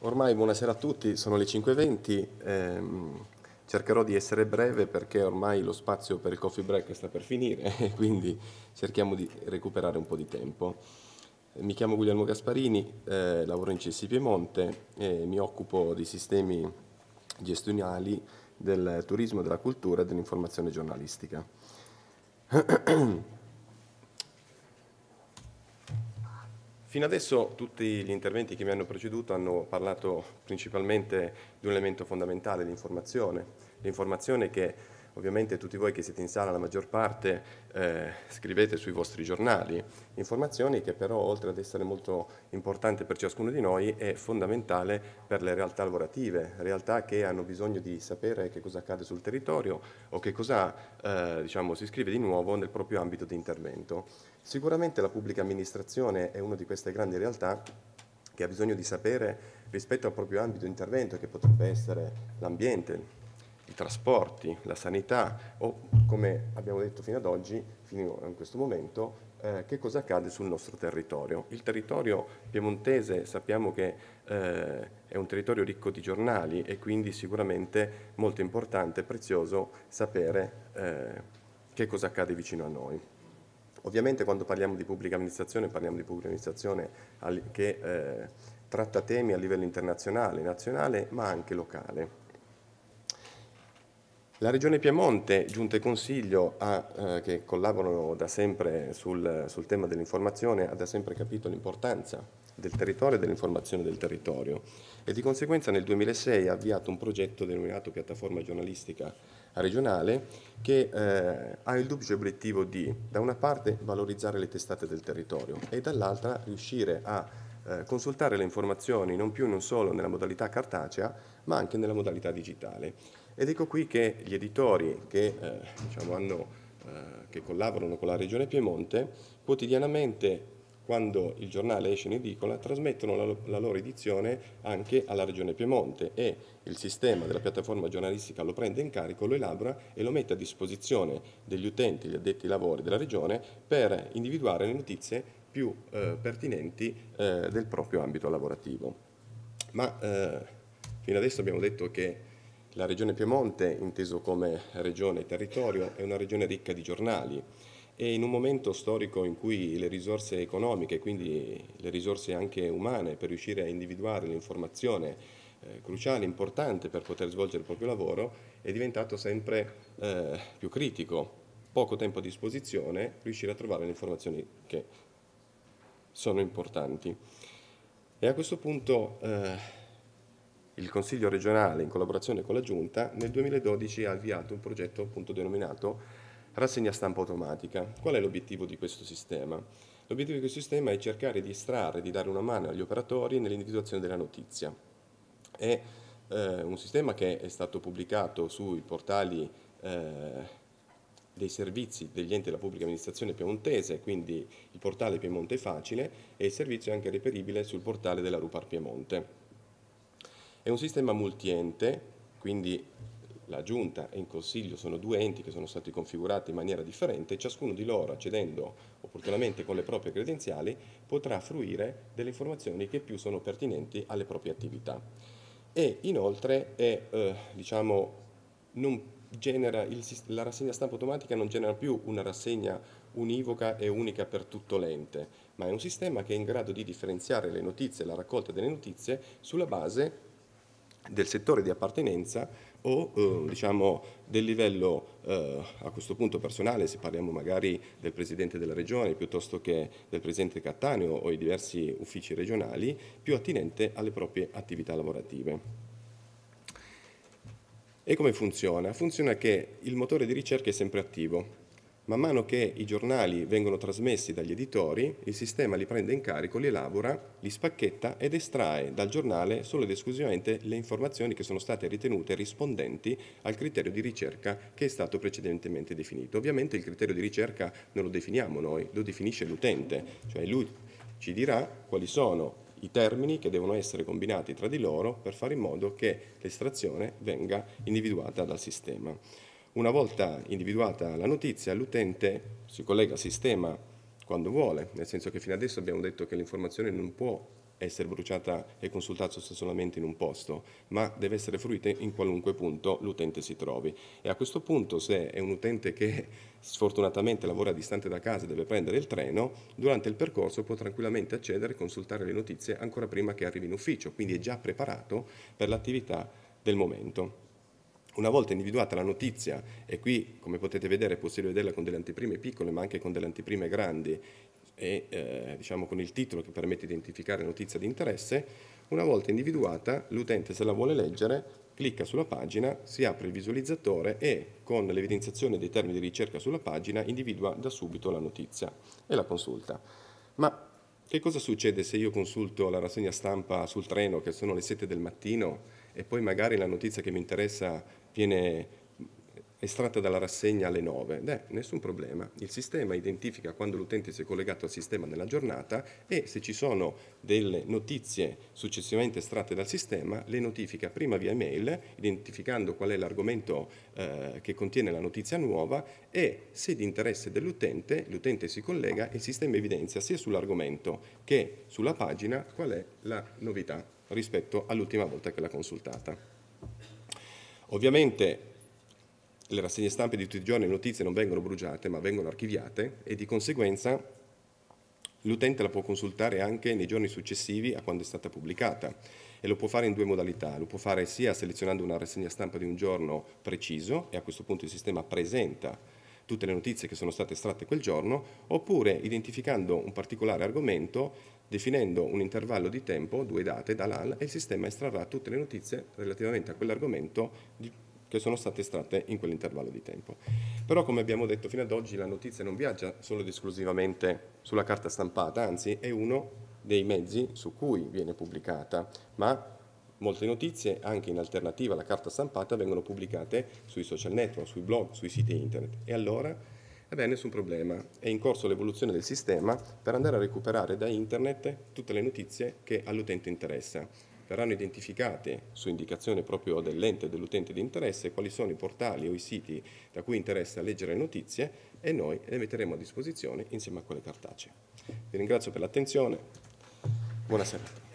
Ormai buonasera a tutti, sono le 5.20, ehm, cercherò di essere breve perché ormai lo spazio per il coffee break sta per finire, quindi cerchiamo di recuperare un po' di tempo. Mi chiamo Guglielmo Gasparini, eh, lavoro in CSI Piemonte e mi occupo di sistemi gestionali del turismo, della cultura e dell'informazione giornalistica. Fino adesso tutti gli interventi che mi hanno preceduto hanno parlato principalmente di un elemento fondamentale, l'informazione, l'informazione che Ovviamente tutti voi che siete in sala, la maggior parte, eh, scrivete sui vostri giornali, informazioni che però oltre ad essere molto importante per ciascuno di noi è fondamentale per le realtà lavorative, realtà che hanno bisogno di sapere che cosa accade sul territorio o che cosa eh, diciamo, si scrive di nuovo nel proprio ambito di intervento. Sicuramente la pubblica amministrazione è una di queste grandi realtà che ha bisogno di sapere rispetto al proprio ambito di intervento, che potrebbe essere l'ambiente, i trasporti, la sanità o, come abbiamo detto fino ad oggi, fino a questo momento, eh, che cosa accade sul nostro territorio. Il territorio piemontese sappiamo che eh, è un territorio ricco di giornali e quindi sicuramente molto importante e prezioso sapere eh, che cosa accade vicino a noi. Ovviamente quando parliamo di pubblica amministrazione parliamo di pubblica amministrazione che eh, tratta temi a livello internazionale, nazionale ma anche locale. La Regione Piemonte, Giunta e Consiglio, ha, eh, che collaborano da sempre sul, sul tema dell'informazione, ha da sempre capito l'importanza del territorio e dell'informazione del territorio e di conseguenza nel 2006 ha avviato un progetto denominato Piattaforma giornalistica regionale che eh, ha il duplice obiettivo di da una parte valorizzare le testate del territorio e dall'altra riuscire a eh, consultare le informazioni non più non solo nella modalità cartacea ma anche nella modalità digitale. Ed ecco qui che gli editori che, eh, diciamo hanno, eh, che collaborano con la Regione Piemonte quotidianamente quando il giornale esce in edicola, trasmettono la, la, loro edizione anche alla Regione Piemonte e il sistema della piattaforma giornalistica lo prende in carico, lo elabora e lo mette a disposizione degli utenti, gli addetti ai lavori della Regione per individuare le notizie più eh, pertinenti eh, del proprio ambito lavorativo. Ma eh, fino adesso abbiamo detto che la regione Piemonte, inteso come regione e territorio, è una regione ricca di giornali e in un momento storico in cui le risorse economiche, quindi le risorse anche umane per riuscire a individuare l'informazione eh, cruciale, importante per poter svolgere il proprio lavoro, è diventato sempre eh, più critico. Poco tempo a disposizione, riuscire a trovare le informazioni che sono importanti. E a questo punto eh, il Consiglio regionale, in collaborazione con la Giunta, nel 2012 ha avviato un progetto appunto denominato rassegna stampa automatica. Qual è l'obiettivo di questo sistema? L'obiettivo di questo sistema è cercare di estrarre, di dare una mano agli operatori nell'individuazione della notizia. È eh, un sistema che è stato pubblicato sui portali eh, dei servizi degli enti della pubblica amministrazione piemontese, quindi il portale Piemonte Facile, e il servizio è anche reperibile sul portale della Rupar Piemonte. È un sistema multiente, quindi la Giunta e il Consiglio sono due enti che sono stati configurati in maniera differente, e ciascuno di loro, accedendo opportunamente con le proprie credenziali, potrà fruire delle informazioni che più sono pertinenti alle proprie attività. E inoltre è, eh, diciamo, il, la rassegna stampa automatica non genera più una rassegna univoca e unica per tutto l'ente, ma è un sistema che è in grado di differenziare le notizie, la raccolta delle notizie, sulla base del settore di appartenenza o eh, diciamo, del livello eh, a questo punto personale, se parliamo magari del Presidente della Regione piuttosto che del Presidente Cattaneo o i diversi uffici regionali, più attinente alle proprie attività lavorative. E come funziona? Funziona che il motore di ricerca è sempre attivo, Man mano che i giornali vengono trasmessi dagli editori, il sistema li prende in carico, li elabora, li spacchetta ed estrae dal giornale solo ed esclusivamente le informazioni che sono state ritenute rispondenti al criterio di ricerca che è stato precedentemente definito. Ovviamente il criterio di ricerca non lo definiamo noi, lo definisce l'utente, cioè lui ci dirà quali sono i termini che devono essere combinati tra di loro per fare in modo che l'estrazione venga individuata dal sistema. Una volta individuata la notizia, l'utente si collega al sistema quando vuole, nel senso che fino adesso abbiamo detto che l'informazione non può essere bruciata e consultata solamente in un posto, ma deve essere fruita in qualunque punto l'utente si trovi. E a questo punto, se è un utente che sfortunatamente lavora distante da casa e deve prendere il treno, durante il percorso può tranquillamente accedere e consultare le notizie ancora prima che arrivi in ufficio, quindi è già preparato per l'attività del momento. Una volta individuata la notizia, e qui come potete vedere è possibile vederla con delle anteprime piccole ma anche con delle anteprime grandi e eh, diciamo con il titolo che permette di identificare notizia di interesse, una volta individuata l'utente se la vuole leggere clicca sulla pagina, si apre il visualizzatore e con l'evidenziazione dei termini di ricerca sulla pagina individua da subito la notizia e la consulta. Ma che cosa succede se io consulto la rassegna stampa sul treno che sono le 7 del mattino e poi magari la notizia che mi interessa viene estratta dalla rassegna alle 9. Beh, nessun problema. Il sistema identifica quando l'utente si è collegato al sistema nella giornata e se ci sono delle notizie successivamente estratte dal sistema, le notifica prima via email, identificando qual è l'argomento eh, che contiene la notizia nuova e se di interesse dell'utente, l'utente si collega e il sistema evidenzia sia sull'argomento che sulla pagina qual è la novità rispetto all'ultima volta che l'ha consultata. Ovviamente le rassegne stampe di tutti i giorni e le notizie non vengono bruciate, ma vengono archiviate e di conseguenza l'utente la può consultare anche nei giorni successivi a quando è stata pubblicata e lo può fare in due modalità, lo può fare sia selezionando una rassegna stampa di un giorno preciso e a questo punto il sistema presenta tutte le notizie che sono state estratte quel giorno, oppure identificando un particolare argomento, definendo un intervallo di tempo, due date dall'AL, e il sistema estrarrà tutte le notizie relativamente a quell'argomento che sono state estratte in quell'intervallo di tempo. Però come abbiamo detto fino ad oggi la notizia non viaggia solo ed esclusivamente sulla carta stampata, anzi è uno dei mezzi su cui viene pubblicata, ma Molte notizie, anche in alternativa alla carta stampata, vengono pubblicate sui social network, sui blog, sui siti internet. E allora non nessun problema. È in corso l'evoluzione del sistema per andare a recuperare da internet tutte le notizie che all'utente interessa. Verranno identificate, su indicazione proprio dell'ente dell'utente di interesse, quali sono i portali o i siti da cui interessa leggere le notizie e noi le metteremo a disposizione insieme a quelle cartacee. Vi ringrazio per l'attenzione. Buona serata.